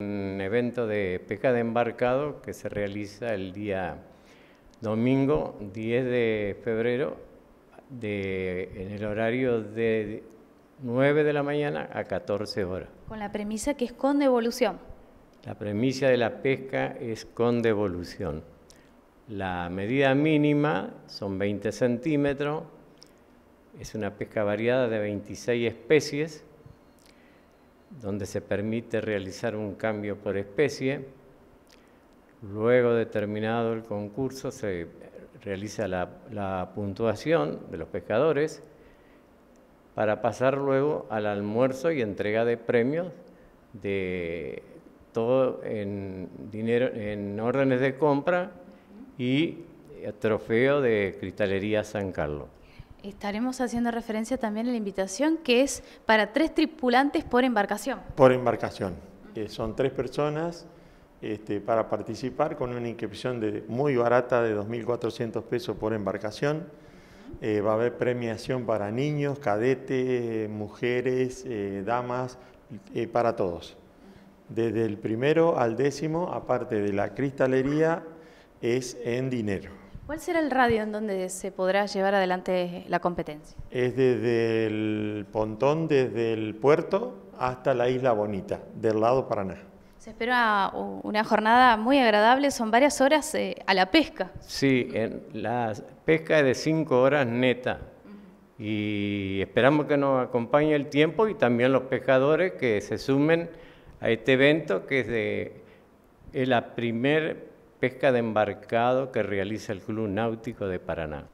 Un evento de pesca de embarcado que se realiza el día domingo 10 de febrero en el horario de 9 de la mañana a 14 horas. Con la premisa que es con devolución. La premisa de la pesca es con devolución. La medida mínima son 20 centímetros, es una pesca variada de 26 especies donde se permite realizar un cambio por especie. Luego de terminado el concurso se realiza la, la puntuación de los pescadores para pasar luego al almuerzo y entrega de premios de todo en dinero en órdenes de compra y trofeo de cristalería San Carlos. Estaremos haciendo referencia también a la invitación que es para tres tripulantes por embarcación. Por embarcación. son tres personas este, para participar con una inscripción muy barata de 2.400 pesos por embarcación. Eh, va a haber premiación para niños, cadetes, mujeres, eh, damas, eh, para todos. Desde el primero al décimo, aparte de la cristalería, es en dinero. ¿Cuál será el radio en donde se podrá llevar adelante la competencia? Es desde el pontón, desde el puerto hasta la isla Bonita, del lado Paraná. Se espera una jornada muy agradable, son varias horas eh, a la pesca. Sí, la pesca es de cinco horas neta y esperamos que nos acompañe el tiempo y también los pescadores que se sumen a este evento que es de, la primer pesca de embarcado que realiza el Club Náutico de Paraná.